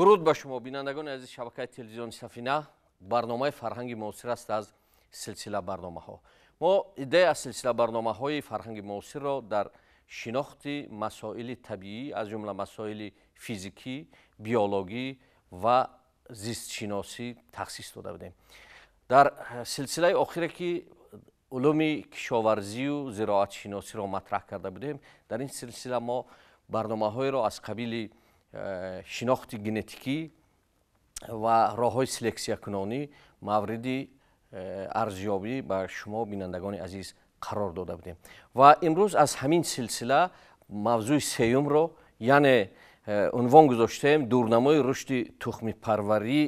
дуруд ба шумо бинандагони азиз шабакаи телевизиони сафина барномаи фарҳанги муосир аст аз силсила барномаҳо мо идея аз силсила барномаҳои фарҳанги муосирро дар шинохти масоили табиӣ аз ҷумла масоили физикӣ биологӣ ва зистшиносӣ тахсис дода будем дар э, силсилаи охире ки улуми кишоварзию зироатшиносиро матраҳ карда будем дар ин силсила мо барномаҳоеро аз қабили Э, шинохти генетикӣ ва роҳҳои селексиякунонӣ мавриди э, арзёбӣ ба шумо бинандагони азиз қарор дода будем ва имрӯз аз ҳамин силсила мавзӯи сеюмро яъне э, унвон гузоштаем дурнамои рушди тухмипарварии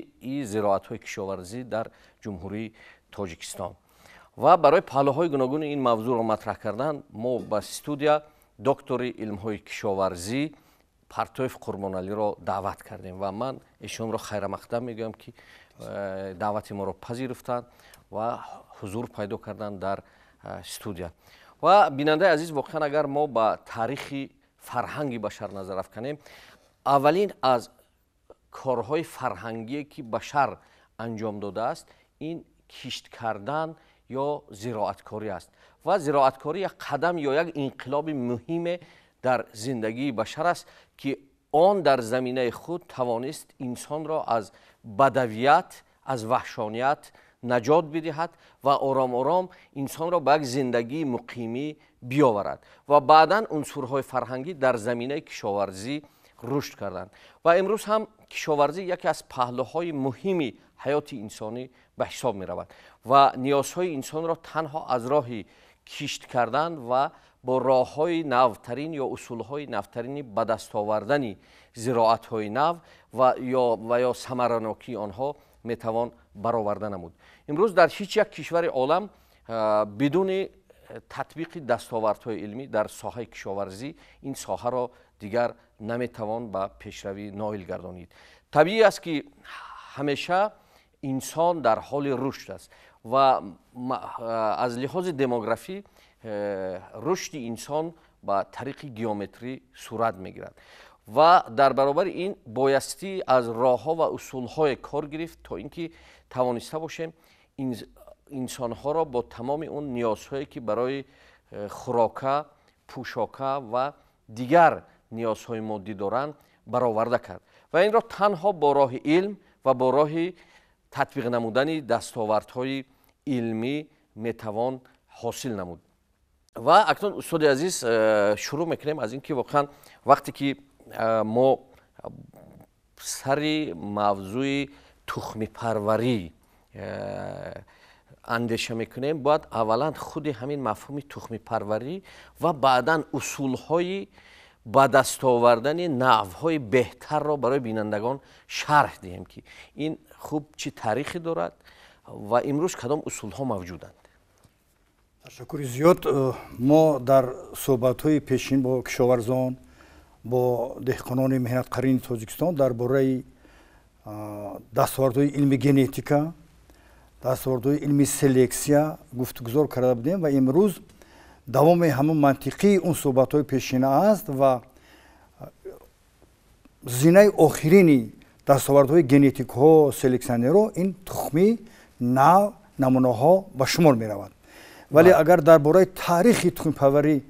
зироатҳои кишоварзӣ дар ҷумҳурии тоҷикистон ва барои паҳлӯҳои гуногуни ин мавзӯъро матраҳ кардан мо ба студия доктори илмҳои кишоварзӣ партоев қурмоналиро даъват кардем ва ман эшонро хайрамақдам мегӯям ки даъвати моро пазируфтанд ва ҳузур пайдо карданд дар студия ва бинандаи азиз воқеан агар мо ба таърихи фарҳанги башар назар афканем аввалин аз корҳои фарҳангие ки башар анҷом додааст ин кишт кардан ё зироаткорӣ аст ва зироаткорӣ як қадам ё як инқилоби муҳиме дар зиндагии башар аст که آن در زمینه خود توانست انسان را از بدویت از وحشانیت نجات بدهد و آرام آرام انسان را به زندگی مقیمی بیاورد و بعدا های فرهنگی در زمینه کشاورزی رشد کردند و امروز هم کشاورزی یکی از پهلوهای مهمی حیات انسانی به حساب می رود و نیازهای انسان را تنها از راهی کشت کردن و با راه های نوترین یا اصول های نوترین به دست آوردن زراعت های نو و یا و یا سمرانوکی آنها میتوان برآورده نمود امروز در هیچ یک کشور عالم بدون تطبیق دستاوردهای علمی در ساحه کشاورزی این ساحه را دیگر نمیتوان به پیشروی نایل گردانید طبیعی است که همیشه انسان در حال رشد است و از لحاظ دموگرافی رشد انسان با طریق گیومتری صورت میگیرد و در برابر این بایستی از راه و اصول های کار گرفت تا اینکه توانسته باشیم انسان ها را با تمام اون نیازهایی که برای خوراکه پوشاکه و دیگر نیازهای مادی دارند برآورده کرد و این را تنها با راه علم و با راه تطبیق نمودن دستاوردهای علمی میتوان حاصل نمود ва акнун устоди азиз э, шурӯъ мекунем аз ин ки воқеан вақте ки э, мо сари мавзӯи тухмипарварӣ э, андеша мекунем бояд аввалан худи ҳамин мафҳуми тухмипарварӣ ва баъдан усулҳои ба даст овардани навъҳои беҳтарро барои бинандагон шарҳ диҳем ки ин хуб чӣ таърихе дорад ва имрӯз кадом усулҳо мавҷуданд ташаккури зиёд э, мо дар суҳбатҳои пешин бо кишоварзон бо деҳқонони меҳнатқарини тоҷикистон дар бораи э, дастовардҳои илми генетика дастовардҳои илми селексия гуфтугузор карда будем ва имрӯз давоми ҳамон мантиқии он суҳбатҳои пешина аст ва э, зинаи охирини дастовардҳои генетикҳо селексионерҳо ин тухми нав намунаҳо ба шумор меравад вале агар дар бораи таърихи тухмипаварӣ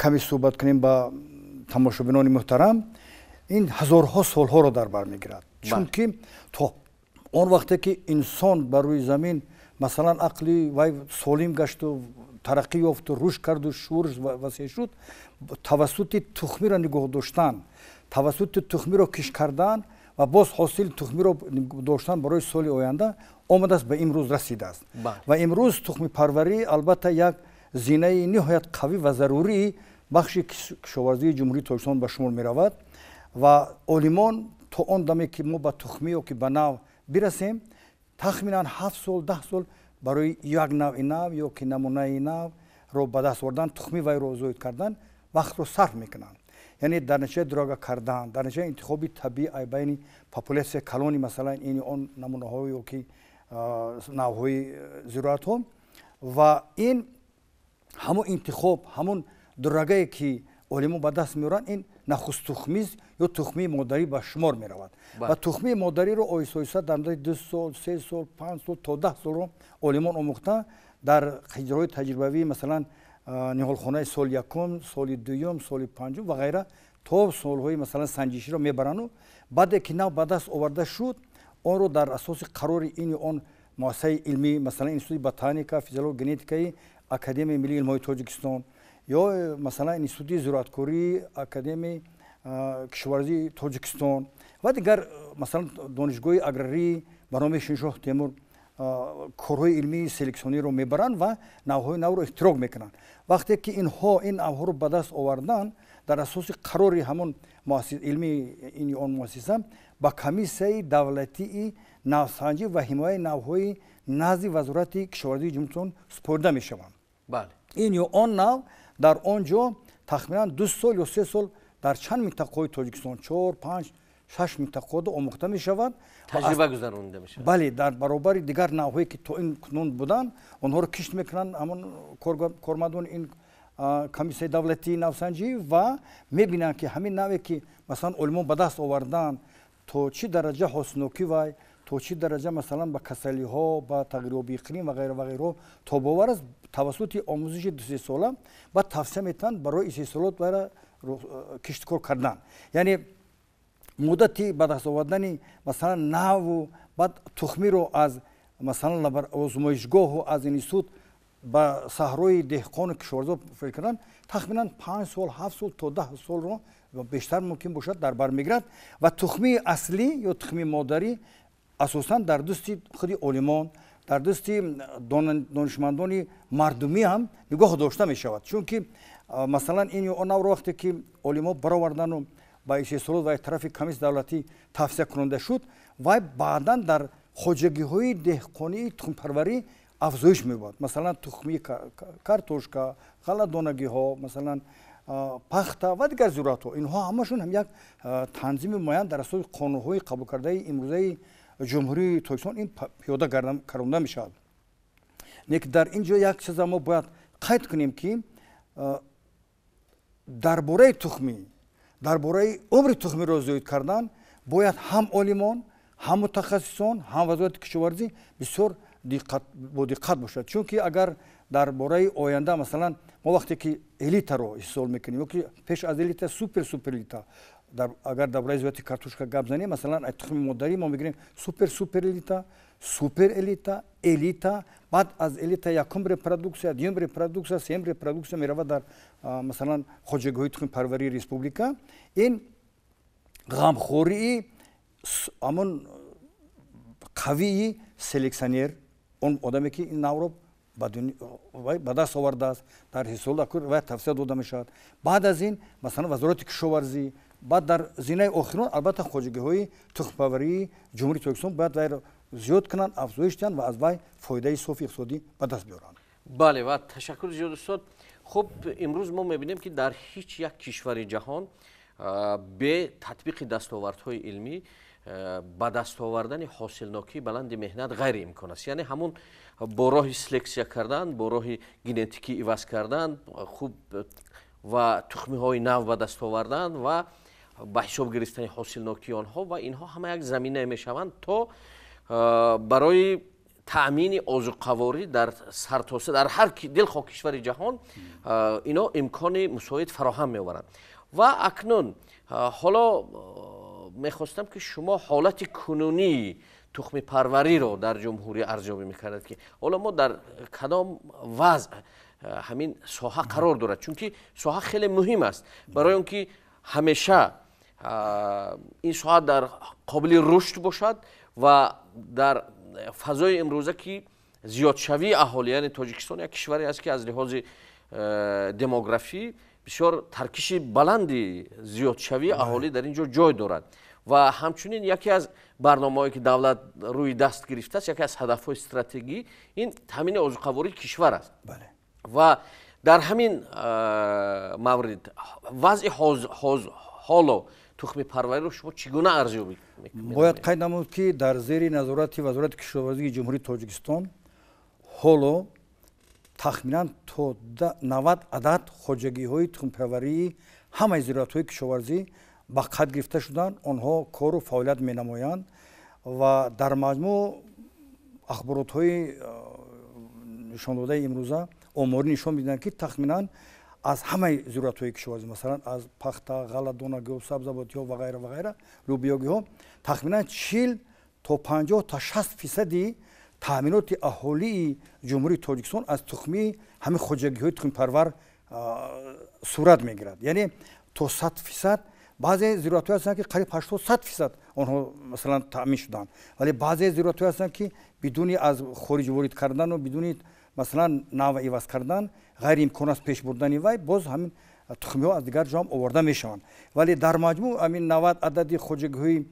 каме суҳбат кунем ба тамошобинони муҳтарам ин ҳазорҳо солҳоро дар бар мегирад чунки то он вақте ки инсон ба рӯи замин масалан ақли вай солим гашту тараққӣ ёфту рушд карду шуур васеъ шуд тавассути тухмиро нигоҳ доштан тавассути тухмиро киш кардан ва боз ҳосили тухмиро доштан барои соли оянда омадааст ба имрӯз расидааст ва имрӯз тухмипарварӣ албатта як зинаи ниҳоят қавӣ ва зарурӣ бахши кишоварзии ҷумҳурии тоҷикистон ба шумор меравад ва олимон то он даме ки мо ба тухмӣ ёки ба нав бирасем тахминан ҳафт сол даҳ сол барои як навъи нав ёки намунаи навро ба даст овардан тухми вайро зоид кардан вақтро сарф мекунанд яъне дар натиҷаи дурага кардан дар натиҷаи интихоби табиӣ байни популясия калони масалан ини он намунаҳо ё ки Э, навъҳои э, зироатҳо ва ин ҳамон интихоб ҳамон дуррагае ки олимон ба даст меоранд ин нахусттухмиз ё тухмии модарӣ ба шумор меравад ва тухмии модариро оҳиста оҳиста дар муддати ду сол се сол панҷ сол то даҳ солро олимон омӯхта дар ҳиҷраҳои таҷрибавӣ масалан э, ниҳолхонаи соли якум соли дуюм соли панҷум ва ғайра то солҳои масалан санҷиширо мебаранду баъде ки нав ба даст оварда шуд онро дар асоси қарори ини он муассисаи илмӣ масалан институти ботаника физиология генетикаи академияи миллии илмҳои тоҷикистон ё масалан институти зироаткорӣ академияи кишоварзии тоҷикистон ва дигар масалан донишгоҳи аграрӣ ба номи шиншоҳ темур корҳои илмии селексиониро мебаранд ва навъҳои навро ихтироқ мекунанд вақте ки инҳо ин навъҳоро ба даст оварданд дар асоси қарори ҳамон илми ини он муассиса ба комиссияи давлатии навсанҷӣ ва ҳимояи навъҳои назди вазорати кишоварзии ҷумҳуритон супорида мешаванд ин ё он нав дар он ҷо тахминан ду сол ё се сол дар чанд минтақаҳои тоҷикистон чор панҷ шаш минтақаҳо омӯхта мешаванд таҷриба гузаронида мешавад бале дар баробари дигар навъҳое ки то ин кунун буданд онҳоро кишт мекунанд ҳамон кормардони ин комиссияи давлатии навсанҷӣ ва мебинанд ки ҳамин наве ки масалан олимон ба даст оварданд то чӣ дараҷа ҳосилноки вай то чӣ дараҷа масалан ба касалиҳо ба тағйирёбии иқлим ва ғайра ва ғайро тобовар аст тавассути омӯзиши дусесола ва тавсия метавонанд барои истеҳсолот вара киштикор кардан яъне муддати ба даст овардани масалан наву баъд тухмиро аз масалан озмоишгоҳу аз институт ба саҳрои деҳқону кишварзо фикр кардан тахминан пан сол ҳафт сол то даҳ солро бештар мумкин бошад дар бар мегирад ва тухмии аслӣ ё тухмии модарӣ асосан дар дӯсти худи олимон дар дӯсти донишмандони мардумӣ ҳам нигоҳ дошта мешавад чунки масалан ин ё он авро вақте ки олимон баровардану ба истеҳсолот ва тарафи комисия давлатӣ тавсия кунанда шуд вай баъдан дар хоҷагиҳои деҳқонии тухмипарварӣ афзоиш меёбад масалан тухми картошка ғалладонагиҳо масалан пахта ва дигар зуръатҳо инҳо ҳамашон ҳам як танзими муайян дар асоси қонунҳои қабулкардаи имрӯзаи ҷумҳурии тоҷикистон ин пиёда каронда мешавад лек дар ин ҷо як чиза мо бояд қайд кунем ки дар бораи тухмӣ дар бораи умри тухмиро зоид кардан бояд ҳам олимон ҳам мутахассисон ҳам вазорати кишоварзӣ бисёр бодиққат бошад чунки агар дар бораи оянда масалан мо вақте ки элитаро истиҳол мекунем ёки пеш аз элита супер суперлита агар дар бораи зиёяти картошка гап занем масалан аз тухми модарӣ мо мегӯем супер суперлита супер элита элита баъд аз элита якум репродуксия дюм репродуксия сеюм репродуксия меравад дар масалан хоҷагиҳои тухми парварии республика ин ғамхории амн э, қавии селексионер он одаме ки ин навро ба даст овардааст дар ҳисоба тавсия дода мешавад баъд аз ин масалан вазорати кишоварзӣ баъд дар зинаи охирон албатта хоҷагиҳои тухмпаварии ҷумҳурии тоҷикистон бояд вайро зиёд кунанд афзоиш диҳанд ва аз вай фоидаи софи иқтисодӣ ба даст биёранд бале ва ташаккур зиёд устод хуб имрӯз мо мебинем ки дар ҳеҷ як кишвари ҷаҳон бе татбиқи дастовардҳои илмӣ Э, ба даст овардани ҳосилноки баланди меҳнат ғайриимкон аст яъне ҳамун бо роҳи селексия кардан бо роҳи генетикӣ иваз кардан хуб э, ва тухмиҳои нав ба даст овардан ва ба ҳисоб гирифтани ҳосилноки онҳо ва инҳо ҳама як заминае мешаванд то э, барои таъмини озуқаворӣ дар сартоса дар ҳар дилхо кишвари ҷаҳон инҳо имкони мусоид фароҳам меоваранд ва акнун ҳоло میخواستم که شما حالت کنونی تخم پروری رو در جمهوری ارزیابی میکردید که حالا ما در کدام وضع همین ساحه قرار دارد چون که ساحه خیلی مهم است برای اونکه همیشه این ساحه در قابل رشد باشد و در فضای امروزه که زیاد شوی اهالی یعنی تاجیکستان یک کشوری است که از لحاظ دموگرافی بسیار ترکیش بلندی زیاد شوی اهالی در اینجا جای دارد ва ҳамчунин яке аз барномаҳое ки давлат рӯи даст гирифтааст яке аз ҳадафҳои стратегӣ ин таъмини озуқавории кишвар аст ва дар ҳамин э, маврид вазъи ҳоло тухми парвариро шумо чӣ гуна арзёбӣ бояд қайд намуд ки дар зери назорати вазорати кишоварзии ҷумҳурии тоҷикистон ҳоло тахминан то навад адад хоҷагиҳои тухмипарварии ҳамаи зироатҳои кишоварзӣ ба қад гирифта шуданд онҳо кору фаъолият менамоянд ва дар маҷмӯ ахборотҳои э, нишондодаи имрӯза оморӣ нишон медиҳанд ки тахминан аз ҳамаи зуръиятҳои кишоварзӣ масалан аз пахта ғала донагиҳо сабзавотиҳо ва ғайра ва ғайра рубиёгиҳо тахминан чил то панҷоҳ та шаст фисади таъминоти аҳолии ҷумҳурии тоҷикистон аз тухмии ҳамин хоҷагиҳои тухмипарвар э, сурат мегирад яъне то сад фисад баъзе зируатҳое ҳастанд ки қариб ҳаштосад фисад онҳо масалан таъмин шуданд вале баъзе зируатҳое ҳастанд ки бидуни аз хориҷ ворид кардану бидуни масалан нав иваз кардан ғайриимкон аст пеш бурдани вай боз ҳамин тухмиҳо аз дигар ҷоам оварда мешаванд вале дар маҷмӯ ҳамин навад адади хоҷагиҳои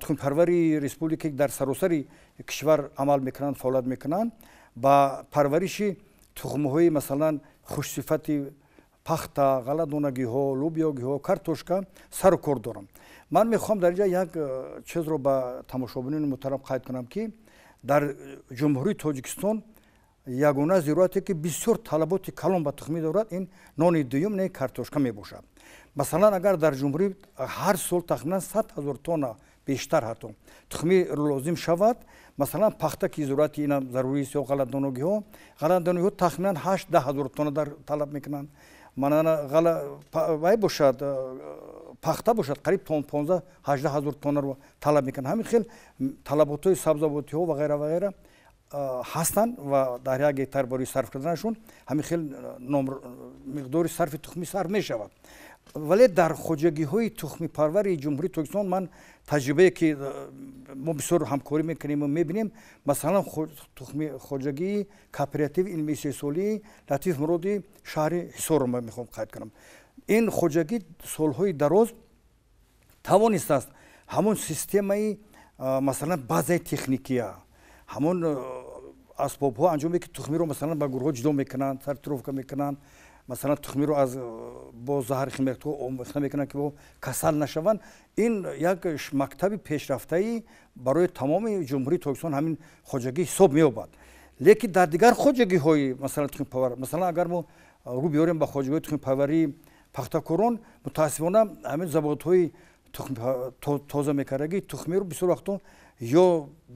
тухмипарварии республика дар саросари кишвар амал мекунанд фаъолият мекунанд ба парвариши тухмҳои масалан хушсифати пахта ғаладонагиҳо лубиёгиҳо картошка сару кор дорам ман мехоҳам дар инҷо як э, чизро ба тамошобинони муҳтарам қайд кунам ки дар э, ҷумҳурии тоҷикистон ягона зироате ки бисёр талаботи калон ба тухмӣ дорад ин нони дуюм не картошка мебошад масалан агар дар ҷумҳурӣ э, ҳар сол тахминан сад ҳазор тона бештар ҳатто тухмӣ лозим шавад масалан пахта ки зироати инам заруриест ё ғаладоногиҳо ғаладоногиҳо тахминан ҳашт даҳ ҳазор тона дар талаб мекунанд манаай бошад э, пахта бошад қариб то понза ҳаждаҳ ҳазор тоннаро талаб мекунад ҳамин хел талаботҳои сабзавотиҳо ва ғайра ва ғайра э, ҳастанд ва дар як гектар барои сарф карданашон ҳамин хел э, миқдори сарфи тухми сарф мешавад вале дар хоҷагиҳои тухмипарвари ҷумҳурии тоҷикистон ман таҷрибае ки э, мо бисёр ҳамкорӣ мекунем мебинем масалан тухми хоҷагии кооператив илмии сесолӣ латиф муроди шаҳри ҳисор мехом қайд кунам ин хоҷагӣ солҳои дароз тавонистааст ҳамон системаи э, масалан базаи техникия ҳамон э, асбобҳо анҷом ки тухмиро масалан ба гурӯҳҳо ҷудо мекунанд сартировка мекунанд масалан тухмиро аз э, бо заҳри химиятҳо омехта мекунанд ки бо касал нашаванд ин як мактаби пешрафтаи барои тамоми ҷумҳурии тоҷикистон ҳамин хоҷагӣ ҳисоб меёбад лекин дар дигар хоҷагиҳои масалан тухмипавар масалан агар мо рӯ биёрем ба хоҷагиҳои тухмипаварии пахтакорон мутаассифона ҳамин заводҳои тозамекардагӣ тухмиро бисёр вақто ё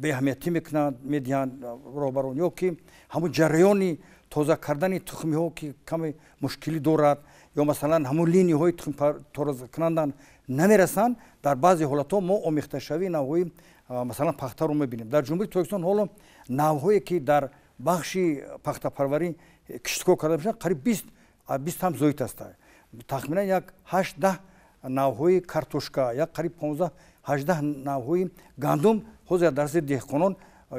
беаҳамиятӣ мекунанд медиҳанд э, роҳбарон ё ки ҳамун ҷараёни тоза кардани тухмиҳо ки каме мушкилӣ дорад ё масалан ҳамун линияҳои тухмитозакунанда намерасанд дар баъзе ҳолатҳо мо омехташавии навъҳои масалан пахтаро мебинем дар ҷумҳури тоҷикистон ҳоло навъҳое ки дар бахши пахтапарварӣ киштикор карда мешаванд қариб бист ҳам зоид аста тахминан як ҳаштдаҳ навъҳои картошка як қариб понздаҳ ҳаждаҳ навъҳои гандум ҳозир дар асри деҳқонон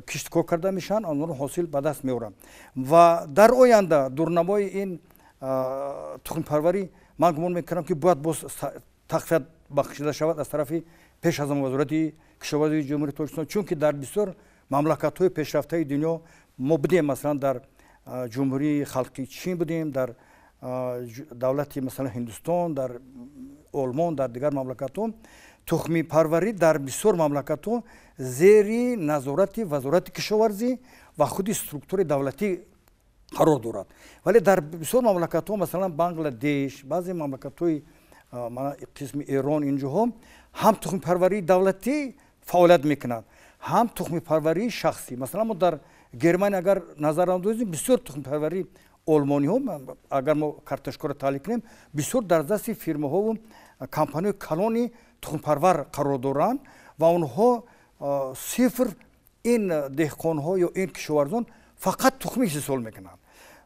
киштикор карда мешаванд онро ҳосил ба даст меоранд ва дар оянда дурнамои ин тухмипарварӣ ман гумон мекунам ки бояд боз тақфият бахшида шавад аз тарафи пеш аз вазорати кишоварзии ҷумҳури тоҷикистон чунки дар бисёр мамлакатҳои пешрафтаи дунё мо будем масалан дар ҷумҳурии халқи чин будем дар давлати масалан ҳиндустон дар олмон дар дигар мамлакатҳо тухмипарварӣ дар бисёр мамлакатҳо зери назорати вазорати кишоварзӣ ва худи структураи давлатӣ қарор дорад вале дар бисёр мамлакатҳо масалан бангладеш баъзе мамлакатҳои қисми эрон инҷоҳо ҳам тухмипарварии давлатӣ фаъолият мекунад ҳам тухмипарварии шахсӣ масалан мо дар германия агар назар андозем бисёр тухмипарварии олмониҳо агар мо карташкоро таҳлил кунем бисёр дар дасти фирмаҳову компанияҳои калони тухмпарвар қарор доранд ва онҳо сифр ин деҳқонҳо ё ин кишоварзон фақат тухми истисол мекунанд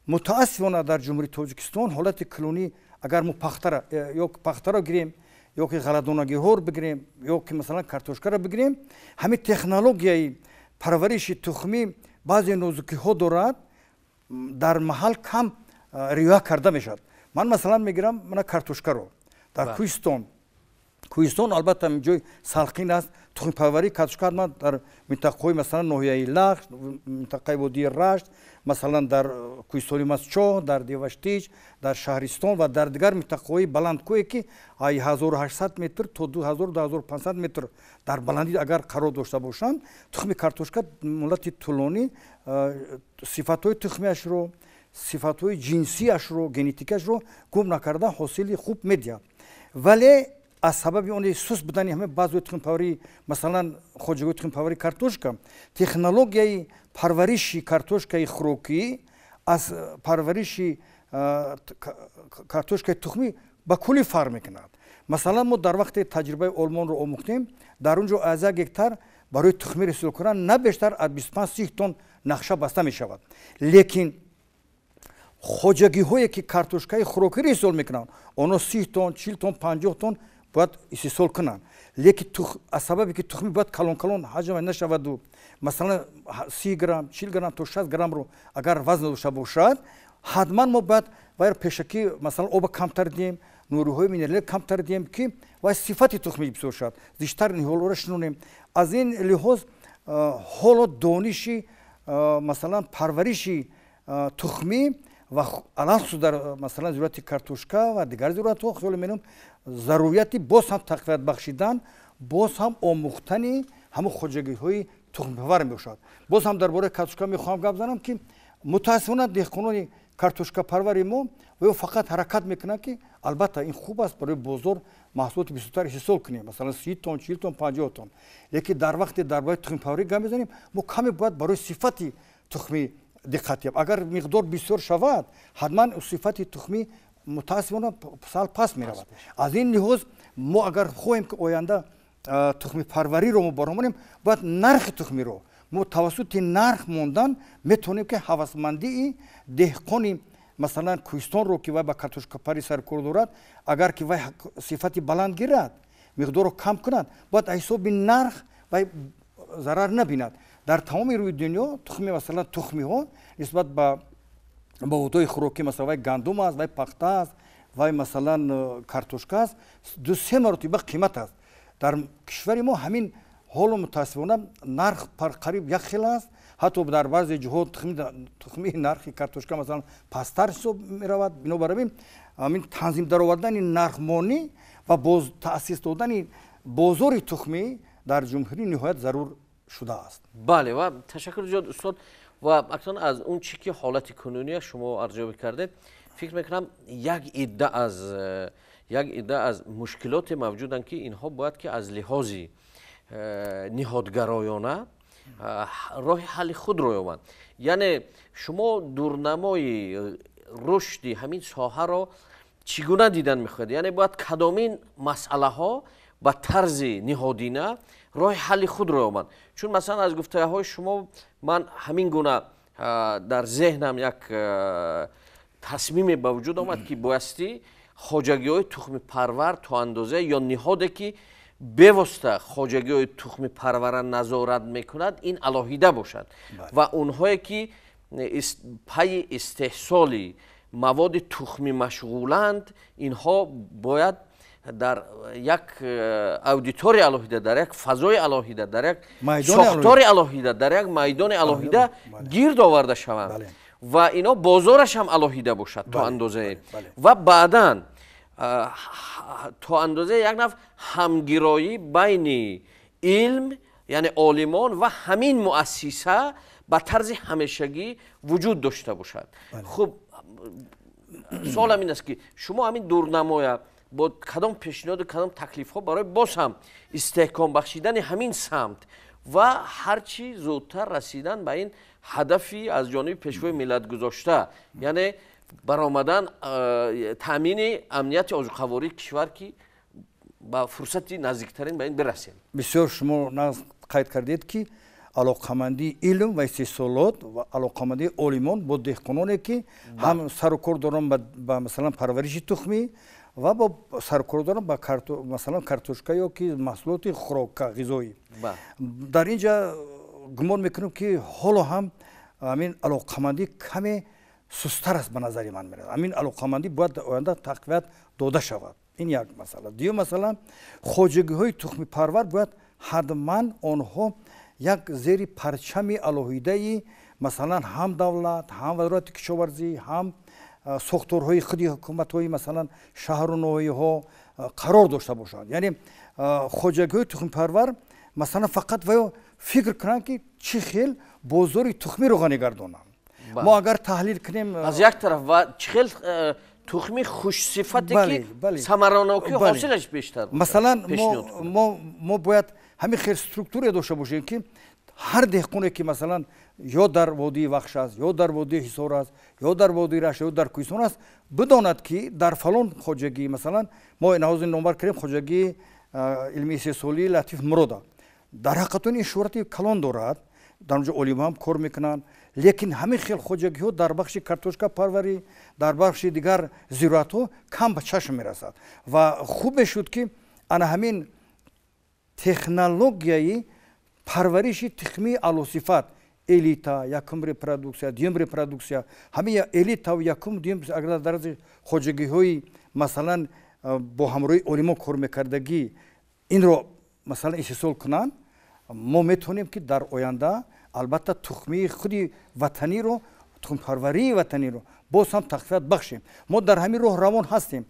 мутаассифона дар ҷумҳурии тоҷикистон ҳолати клонӣ агар мо пахтара э, ё пахтаро гирем ёки ғаладонагиҳоро бигирем ёки масалан картошкаро бигирем ҳамин технологияи парвариши тухмӣ баъзе нозукиҳо дорад дар маҳал кам риоя карда мешавад ман масалан мегирам мана картошкаро дар кӯҳистон кӯҳистон албатта ҷои салқин аст тухмипарварӣ картошкаар ман дар минтақаҳои масалан ноҳияи лахш минтақаи водии рашт масалан дар э, кӯҳистони масчоҳ дар девашдиҷ дар шаҳристон ва дар дигар минтақаҳои баландкӯҳе ки ай 1800 метр то 2500 метр дар баландӣ агар қарор дошта бошанд тухми картошка муллати тӯлонӣ э, сифатҳои тухмиашро сифатҳои ҷинсиашро генетикаашро гум накарда ҳосили хуб медиҳад вале аз сабаби он сус будани ҳама базои тухмипарварӣ масалан хоҷагои тухмипарварӣ картошка технологияи парвариши картошкаи хӯрокӣ аз парвариши картошкаи тухмӣ ба кулӣ фарқ мекунад масалан мо дар вақте таҷрибаи олмонро омӯхтем дар он ҷо аз як гектар барои тухмӣ рисол кунан на бештар аз бисту панҷ сих тон нақша баста мешавад лекин хоҷагиҳое ки картошкаи хӯрокӣ рисол мекунанд онҳо сих тон чил тон панҷоҳ тон бояд истисол кунанд леки аз сабаби ки тухми бояд калон калон ҳаҷма нашаваду масалан си грам чил грам то шаст грамро агар вазн дошта бошад ҳатман мо бояд вайро пешакӣ масалан оба камтар диҳем нуриҳои минерали камтар диҳем ки вай сифати тухми бисёр шавад зичтар ниҳолро шинонем аз ин лиҳоз ҳоло дониши масалан парвариши тухмӣ ва алахсус дар масалан зирурати картошка ва дигар зируратҳо хёл менам зарурияти боз ҳам тақвият бахшидан боз ҳам омӯхтани ҳамун хоҷагиҳои тухмипавар мебошад боз ҳам дар бораи картошка мехоҳам гап занам ки мутаассифона деҳқонони картошкапарвари мо ё фақат ҳаракат мекунанд ки албатта ин хуб аст барои бозор маҳсулоти бисёртар истеҳсол кунем масалан си тон чил тон панҷо тон лекин дар вақте дар бораи тухмипаврӣ гап мезанем мо каме бояд барои сифати тухми диққат ёб агар миқдор бисёр шавад ҳатман сифати тухмӣ متاسفانه سال پس می رود از این لحاظ ما اگر خواهیم که آینده تخمی پروری رو ما برامونیم باید نرخ تخمی رو ما توسط نرخ موندن میتونیم که حوثمندی دهقانی مثلا کویستان رو که وای با کارتوشک پری سر کرد دارد اگر که وای صفتی بلند گیرد مقدار رو کم کند باید حساب نرخ وای зарар набинад дар тамоми рӯи дунё тухми масалан тухмиҳо нисбат ба боводҳои хӯроки масалан вай гандум аст вай пахта аст вай масалан э, картошка аст ду се маротиба қимат аст дар кишвари мо ҳамин ҳоло мутаассифона нарх қариб як хел аст ҳатто дар баъзе ҷоҳо тухмии нархи картошка масалан пасттар ҳисоб меравад бинобар ҳамин ҳамин танзим даровардани нархмонӣ ва боз таъсис додани бозори тухмии در جمهوری نهایت ضرور شده است بله و تشکر زیاد استاد و اکنون از اون چی که حالت کنونی شما ارجابه کرده فکر میکنم یک ایده از یک ایده از مشکلات موجودن که اینها باید که از لحاظی نهادگرایانه راه حل خود رو یابند یعنی شما دورنمای رشد همین ساحه رو چگونه دیدن میخواید یعنی باید کدامین مسئله ها به طرز نهادینه راه حل خود رو آمد چون مثلا از گفته های شما من همین گونه در ذهنم یک تصمیم به وجود آمد که بایستی خواجگی های تخم پرور تا اندازه یا نهاده که بواسطه خواجگی های تخم پرور نظارت میکند این الهیده باشد بله. و اونهایی که پای استحصالی مواد تخمی مشغولند اینها باید در یک آودیتوری الهیده در یک فضای الهیده در یک سختاری الهیده در یک میدان الهیده گیر آورده شوند و اینا بازارش هم الهیده باشد تا اندازه و بعدا تا اندازه یک نفر همگیرایی بین علم یعنی آلیمان و همین مؤسسه به طرز همیشگی وجود داشته باشد خب سوال این است که شما همین دورنمایی با کدام پیشنهاد و کدام تکلیف ها برای باز هم استحکام بخشیدن همین سمت و هرچی زودتر رسیدن به این هدفی از جانب پیشوای ملت گذاشته یعنی برآمدن تامین امنیت آزوقواری کشور که با فرصتی نزدیکترین به این برسیم بسیار شما نزد قید کردید که و و بله. و و ва با олимон کنونه که که هم سرکور доранд به مثلا پرورش تخمی. ва бо саркор дорам ба масалан картошка ё ки маҳсулоти хӯрока ғизоӣ дар ин ҷа гумон мекунам ки ҳоло ҳам амин алоқамандӣ каме сусттар аст ба назари ман мерасад амин алоқамандӣ бояд оянда тақвият дода шавад ин як масала дуюм масалан хоҷагиҳои тухми парвар бояд ҳатман онҳо як зери парчами алоҳидаи масалан ҳам давлат ҳам вазорати кишоварзӣ ҳам сохторҳои худи ҳукуматҳои масалан шаҳру ноҳияҳо қарор дошта бошад яъне хоҷагиҳои тухмипарвар масалан фақат ваё фикр кунанд ки чӣ хел бозори тухми роға нигардонанд мо агар таҳлил кунем аз як тараф ва чӣ хел э, тухми хушсифате ки самаранокӣ ҳосилаш бештар масалан мо бояд ҳамин хел структура дошта бошем ки ҳар деҳқоне ки масалан ё дар водии вахш аст ё дар водии ҳисор аст ё дар водии раша ё дар кӯҳистон аст бидонад ки дар фалон хоҷагӣ масалан мо наҳози номбар кардем хоҷагии илмии сесолии латиф мурода дар ҳақиқатон ин шӯҳрати калон дорад дар онҷо олимҳам кор мекунанд лекин ҳамин хел хоҷагиҳо дар бахши картошка парварӣ дар бахши дигар зироатҳо кам ба чашм мерасад ва хуб мешуд ки ана ҳамин технологияи парвариши тиқмии алосифат элита якум репродуксия дуюм репродуксия ҳамин элитаву якум дуюм агар дарази хоҷагиҳои масалан бо ҳамроҳи олимон кормекардагӣ инро масалан истисол кунанд мо метавонем ки дар оянда албатта тухмии худи ватаниро тухмпарварии ватаниро боз ҳам тақвият бахшем мо дар ҳамин роҳ равон ҳастем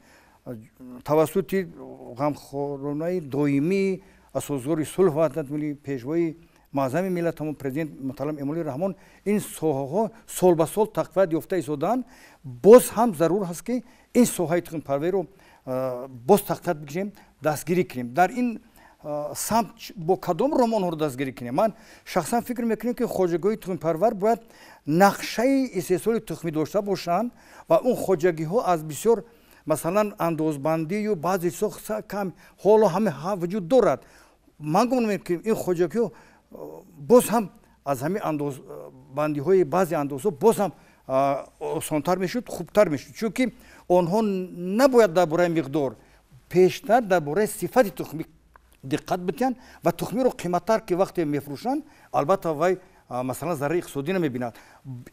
тавассути ғамхоронаи доимии асосгори сулҳ ватанмилли пешвои маъзами миллатамон президент муҳтарам эмомалӣ раҳмон ин соҳаҳо сол ба сол тақвият ёфта истодаанд боз ҳам зарур ҳаст ки ин соҳаи тиқимпарвиро боз тақвият бикшем дастгирӣ кунем дар ин самт бо кадом ромонҳоро дастгирӣ кунем ман шахсан фикр мекунем ки хоҷагиҳои тиқимпарвар бояд нақшаи истеҳсоли тиқмӣ дошта бошанд ва он хоҷагиҳо аз бисёр масалан андозбандию баъзе чизо кам ҳоло ҳама вуҷуд дорад ман гумон мекунем ки ин хоҷагиҳо боз ҳам аз ҳамин андозбандиҳои э, баъзе андозҳо боз ҳам осонтар мешуд хубтар мешуд чунки онҳо набояд дар бораи миқдор пештар дар бораи сифати тухми диққат бидиҳанд ва тухмиро қиматтар ки вақте мефурӯшанд албатта вай масалан зарари иқтисодӣ намебинад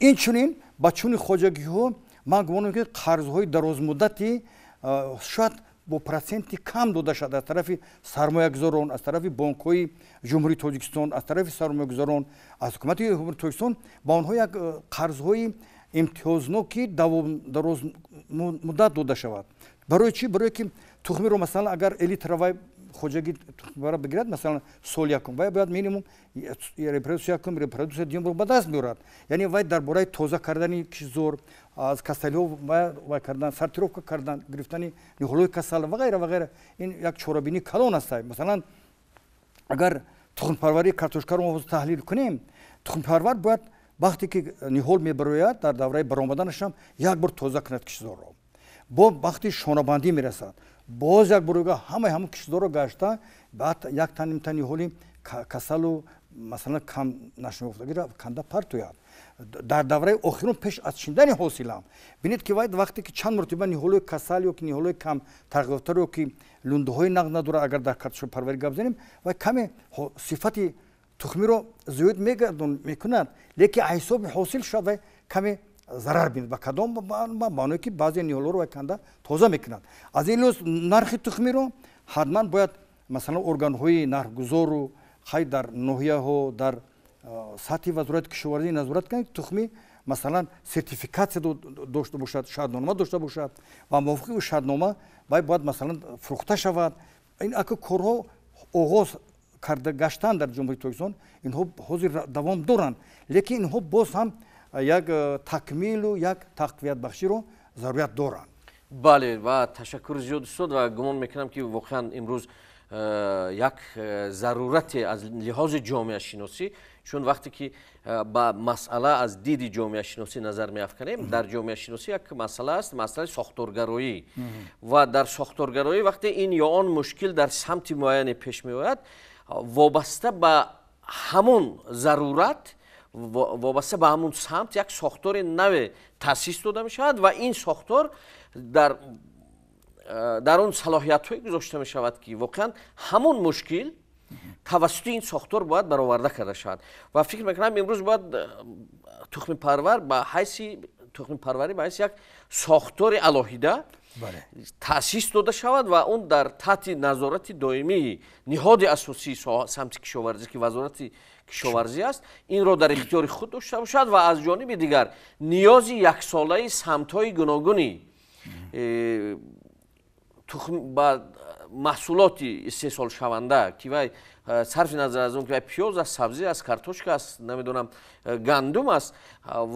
инчунин ба чунин хоҷагиҳо ман гумон мекунам ки қарзҳои дарозмуддати шояд бо проценти кам дода шаад аз тарафи сармоягузорон аз тарафи бонкҳои ҷумҳурии тоҷикистон аз тарафи сармоягузорон аз ҳукумати ҷумҳури тоҷикистон ба онҳо як қарзҳои имтиёзноки давомдарозмуддат дода шавад барои чӣ барое ки тухмиро масалан агар элитравай хоҷаги тухмиро бигирад масалан соли якум вай бояд минимум репродуксия якум репродуксия дюмро ба даст биёрад яъне вай дар бораи тоза кардани кишзор аз касталиҳо вай кардан сартировка кардан гирифтани ниҳолҳои касал ва ғайра ва ғайра ин як чорабини калон аст масалан агар тухмпарварии картошкаро мо таҳлил кунем тухмпарвар бояд вақте ки ниҳол мебарояд дар давраи баромаданаш ҳам як бор тоза кунад кишзорро бо вақти шонабандӣ мерасад боз як бор ҳамаи ҳамн кишзорро гашта баъд як тантаниҳоли касалу масалан кам нашнофтагиро канда партояд дар давраи охирум пеш аз шиндани ҳосилам бинед ки вайд вақте ки чанд муртиба ниҳолои касал ёки ниҳолои кам тарғиёфтаро ки лундаҳои нақ надора агар дар картошо парвари гап занем вай каме сифати тухмиро зиёд мегардон мекунад лекин а ҳисоби ҳосил шуяд вай каме зарар бинад ба кадом маъное ки баъзе ниҳолоро вай канда тоза мекунад аз ин лиҳоз нархи тухмиро ҳатман бояд масалан органҳои нархгузору хай дар ноҳияҳо дар Э, сатҳи вазорати кишоварзӣ назорат кунад тухми масалан сертификатсия дошта бошад шартнома дошта бошад ва мувофиқи ӯ шартнома бояд масалан фурӯхта шавад ин ак корҳо оғоз карда гаштанд дар ҷумҳури тоҷикистон инҳо ҳозир давом доранд лекин инҳо боз ҳам э, як э, такмилу як тақвиятбахширо зарурият доранд бале ва ташаккури зиёд устод ва гумон мекунам ки воқеан имрӯз یک ضرورت از لحاظ جامعه شناسی چون وقتی که با مسئله از دید جامعه شناسی نظر می در جامعه شناسی یک مسئله است مسئله ساختارگرایی و در ساختارگرایی وقتی این یا آن مشکل در سمت معین پیش می وابسته به همون ضرورت وابسته به همون سمت یک ساختار نو تاسیس داده می شود و این ساختار در در اون صلاحیت های گذاشته می شود که واقعا همون مشکل توسط این ساختار باید برآورده کرده شود و فکر میکنم امروز باید تخم پرور به حیثی تخم پروری به حیث یک ساختار الهیده بله. تأسیس داده شود و اون در تحت نظارت دائمی نهاد اساسی سمت کشاورزی که وزارت کشاورزی است این رو در اختیار خود داشته باشد و از جانب دیگر نیازی یک ساله سمت های گوناگونی تخم با محصولاتی سه سال شونده که وای صرف نظر از اون که پیاز از سبزی از کارتوشک است نمیدونم گندوم است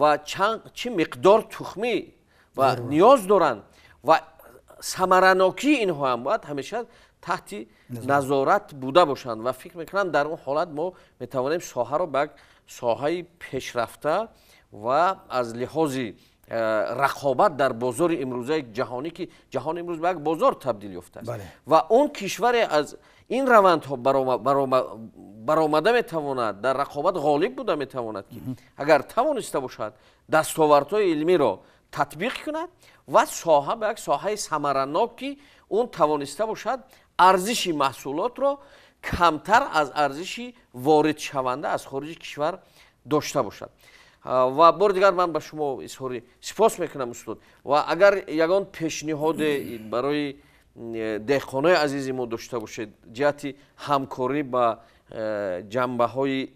و چند چی مقدار تخمی و نیاز دارن و سمرانوکی اینها هم باید همیشه تحت نظارت بوده باشند و فکر میکنم در اون حالت ما میتوانیم ساحه رو به ساحه پیشرفته و از لحاظی رقابت در بازار امروزه جهانی که جهان امروز به یک بازار تبدیل یافته است بله. و اون کشور از این روند ها برآمده میتواند در رقابت غالب بوده میتواند که اگر توانسته باشد های علمی را تطبیق کند و ساحه به یک ساحه اون توانسته باشد ارزش محصولات را کمتر از ارزش وارد شونده از خارج کشور داشته باشد و بار دیگر من به شما اظهار سپاس میکنم استاد و اگر یگان پیشنهاد برای دهقانای عزیز ما داشته باشید جهت همکاری با جنبه های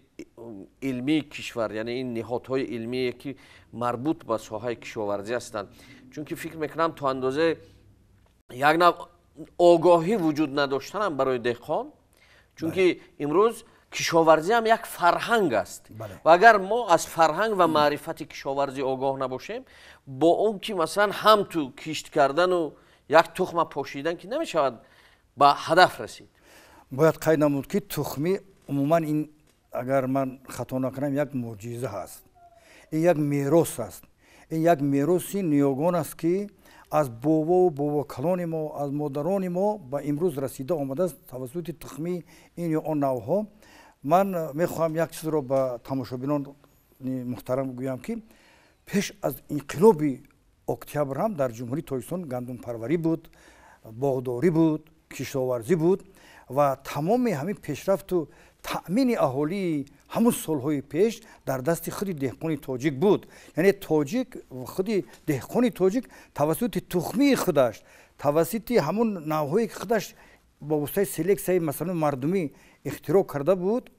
علمی کشور یعنی این های علمی که مربوط به ساحه کشاورزی هستند چون که فکر میکنم تا اندازه یک نوع آگاهی وجود نداشتن برای دهقان چون بله. امروز кишоварзӣ ҳам як фарҳанг аст ва агар мо аз фарҳанг ва маърифати кишоварзӣ огоҳ набошем бо он ки масалан ҳам ту кишт кардану як тухма пошидан ки намешавад ба ҳадаф расид бояд қайд намуд ки тухми умуман ин агар ман хато накунам як муъҷиза ҳаст ин як мерос аст ин як мероси ниёгон аст ки аз бобову бобокалони мо аз модарони мо ба имрӯз расида омадааст тавассути тухми ин ё он навъҳо ман э, мехоҳам як чизро ба тамошобинони муҳтарам гӯям ки пеш аз инқилоби октябр ҳам дар ҷумҳурии тоҷикистон гандумпарварӣ буд боғдорӣ буд киштоварзӣ буд ва тамоми ҳамин пешрафту таъмини аҳолии ҳамун солҳои пеш дар дасти худи деҳқони тоҷик буд яъне тоҷик худи деҳқони тоҷик тавассути тухмии худаш тавассути ҳамун навъҳое ки худаш бо воситаи селексияи масалан мардумӣ ихтироъ карда буд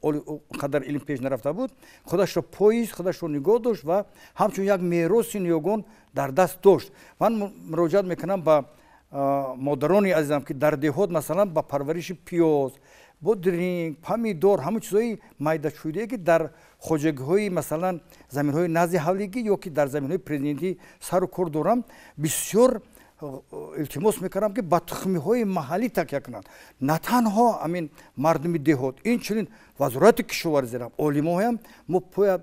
қадар илм пеш нарафта буд худашро поист худашро нигоҳ дошт ва ҳамчун як мероси ниёгон дар даст дошт ман муроҷиат мекунам ба модарони азизам ки дар деҳот масалан ба парвариши пиёз бо дринг памидор ҳамн чизҳои майдашудае ки дар хоҷагиҳои масалан заминҳои назди ҳавлигӣ ё ки дар заминҳои президентӣ сару кор дорам бисёр илтимос мекунам ки ба тухмиҳои маҳаллӣ такя кунанд на танҳо амин мардуми деҳот инчунин вазорати кишоварзирам олимоҳоям мо поя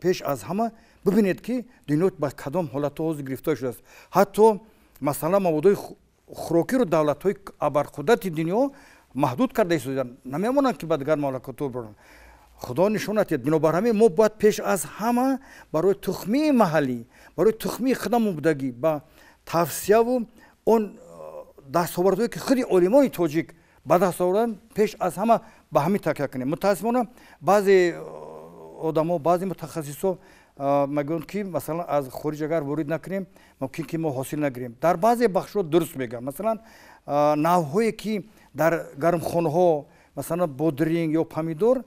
пеш аз ҳама бубинед ки дунё ба кадом ҳолатҳо ҳозир гирифтор шудааст ҳатто масалан маводҳои хӯрокиро давлатҳои абарқудрати дунё маҳдуд карда истодиданд намемонанд ки ба дигар мамлакато бирон худо нишонат диҳад бинобар ҳамин мо бояд пеш аз ҳама барои тухмии маҳаллӣ барои тухмии хадамубудагӣ ба тавсияву он э, дастовардҳое ки худи олимони тоҷик ба даст овардан пеш аз ҳама ба ҳамин такя кунем мутаассифона баъзе э, одамо баъзе мутахассисҳо э, мегӯянд ки масалан аз хориҷ агар ворид накунем мумкин ки мо ҳосил нагирем дар баъзе бахшҳо дуруст мегӯям масалан навъҳое ки дар гармхонаҳо масалан бодиринг ё памидор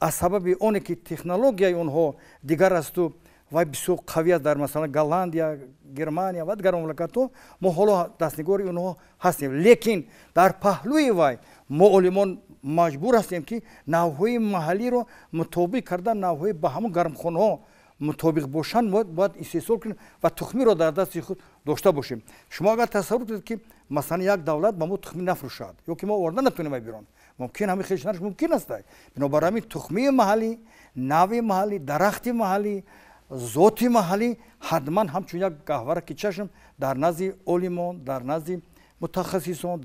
аз сабаби оне ки технологияи онҳо дигар асту вай бисёр қавӣ аст дар масалан голландия германия ва дигар мамлакато мо ҳоло дастнигори онҳо ҳастем лекин дар паҳлӯи вай мо олимон маҷбур ҳастем ки навъҳои маҳаллиро мутобиқ карда навъҳои ба ҳамон гармхонаҳо мутобиқ бошанд бояд истеҳсол кунем ва тухмиро дар дасти худ дошта бошем шумо агар тасаввур кунед ки масалан як давлат ба мо тухмӣ нафурӯшад ёки мо оварда натунем ай бирон мумкин ҳами хешнараш мумкин аст бинобар ҳамин тухмии маҳаллӣ нави маҳаллӣ дарахти маҳаллӣ зоти маҳаллӣ ҳатман ҳамчун як гаҳвара ки чашм дар назди олимон дар назди мутахассисон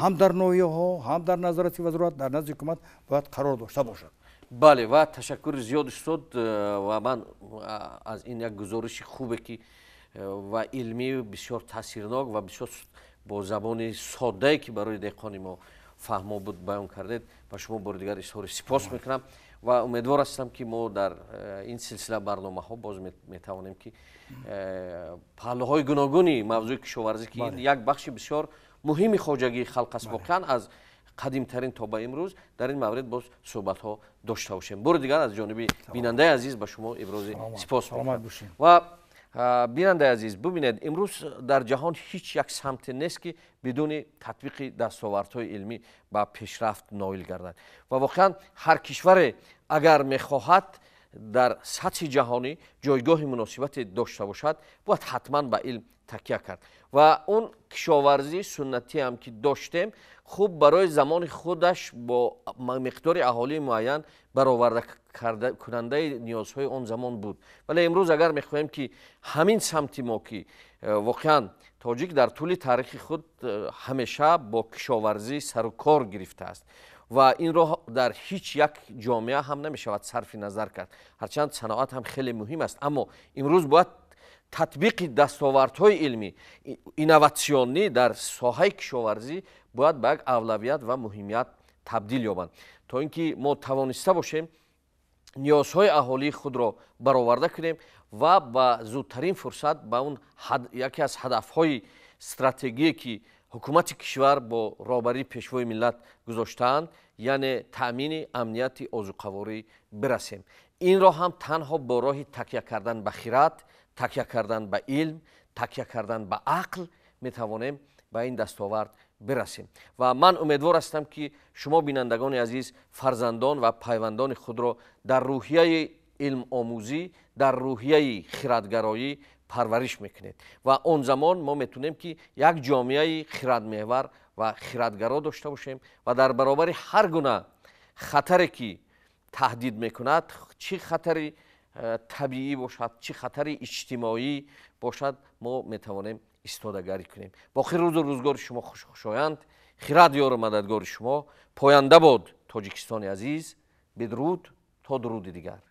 ҳам дар ноҳияҳо ҳам дар назорати вазорат дар назди ҳукумат бояд қарор дошта бошад бале ва ташаккури зиёд устод э, ва ман аз ин як гузориши хубе ки э, ва илмӣ бисёр таъсирнок ва бисёр бо забони соддае ки барои деҳқони мо фаҳмо буд баён кардед ба шумо бори дигар изҳори сипос мекунам و امیدوار هستم که ما در این سلسله برنامه ها باز میتوانیم که پهله های گوناگونی موضوع کشاورزی که بله. یک بخش بسیار مهمی خواجگی خلق است بله. واقعا از قدیمترین تا به امروز در این مورد باز صحبت ها داشته باشیم برو دیگر از جانبی بیننده عزیز به شما ابراز سپاس و بیننده عزیز ببینید امروز در جهان هیچ یک سمت نیست که بدون تطبیق دستاوردهای علمی به پیشرفت نایل گردد و واقعا هر کشور اگر میخواهد در سطح جهانی جایگاه مناسبت داشته باشد باید حتما به علم تکیه کرد و اون کشاورزی سنتی هم که داشتیم خوب برای زمان خودش با مقدار اهالی معین برآورده کننده نیازهای اون زمان بود ولی امروز اگر میخوایم که همین سمت ما که واقعا تاجیک در طول تاریخ خود همیشه با کشاورزی سر و کار گرفته است و این رو در هیچ یک جامعه هم نمیشود صرف نظر کرد هرچند صناعت هم خیلی مهم است اما امروز باید татбиқи дастовардҳои илмӣ инноватсионӣ дар соҳаи кишоварзӣ бояд ба як авлавият ва муҳимият табдил ёбанд то ин ки мо тавониста бошем ниёзҳои аҳолии худро бароварда кунем ва ба зудтарин фурсат ба он яке аз ҳадафҳои стратегие ки ҳукумати кишвар бо роҳбарии пешвои миллат гузоштаанд яъне таъмини амнияти озуқаворӣ бирасем инро ҳам танҳо бо роҳи такья кардан ба хират تکیه کردن به علم تکیه کردن به عقل می توانیم به این دستاورد برسیم و من امیدوار هستم که شما بینندگان عزیز فرزندان و پیوندان خود را در روحیه علم آموزی در روحیه خردگرایی پرورش میکنید و اون زمان ما میتونیم که یک جامعه خرد و خردگرا داشته باشیم و در برابر هر گونه خطری که تهدید میکند چی خطری طبیعی باشد چی خطر اجتماعی باشد ما میتوانیم استادگری کنیم با باقی روز و روزگار شما خوشایند خیرد یار و مددگار شما پاینده باد تاجیکستان عزیز بدرود تا درود دیگر